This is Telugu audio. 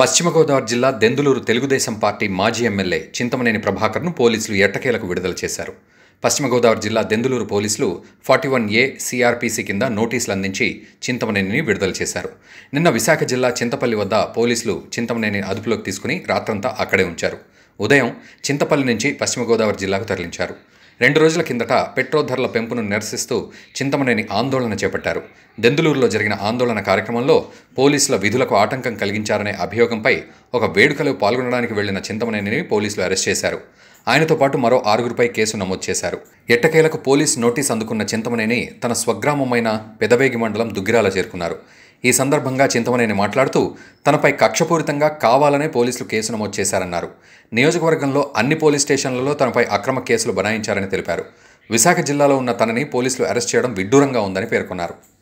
పశ్చిమ గోదావరి జిల్లా దెందులూరు తెలుగుదేశం పార్టీ మాజీ ఎమ్మెల్యే చింతమనేని ప్రభాకర్ను పోలీసులు ఎట్టకేలకు విడుదల చేశారు పశ్చిమ గోదావరి జిల్లా దెందులూరు పోలీసులు ఫార్టీ వన్ ఏ సిఆర్పిసి కింద నోటీసులు అందించి చింతమనేనిని విడుదల చేశారు నిన్న విశాఖ జిల్లా చింతపల్లి వద్ద పోలీసులు చింతమనేని అదుపులోకి తీసుకుని రాత్రంతా అక్కడే ఉంచారు ఉదయం చింతపల్లి నుంచి పశ్చిమ గోదావరి జిల్లాకు తరలించారు రెండు రోజుల కిందట పెట్రోల్ ధరల పెంపును నిరసిస్తూ చింతమనేని ఆందోళన చేపట్టారు దెందులూరులో జరిగిన ఆందోళన కార్యక్రమంలో పోలీసుల విధులకు ఆటంకం కలిగించారనే అభియోగంపై ఒక వేడుకలో పాల్గొనడానికి వెళ్లిన చింతమనేనిని పోలీసులు అరెస్ట్ చేశారు ఆయనతో పాటు మరో ఆరుగురిపై కేసు నమోదు చేశారు ఎట్టకేలకు పోలీస్ నోటీస్ అందుకున్న చింతమనేని తన స్వగ్రామమైన పెదవేగి మండలం దుగ్గిరాల చేరుకున్నారు ఈ సందర్భంగా చింతమనేని మాట్లాడుతూ తనపై కక్షపూరితంగా కావాలనే పోలీసులు కేసు నమోదు చేశారన్నారు నియోజకవర్గంలో అన్ని పోలీస్ స్టేషన్లలో తనపై అక్రమ కేసులు బనాయించారని తెలిపారు విశాఖ జిల్లాలో ఉన్న తనని పోలీసులు అరెస్ట్ చేయడం విడ్డూరంగా ఉందని పేర్కొన్నారు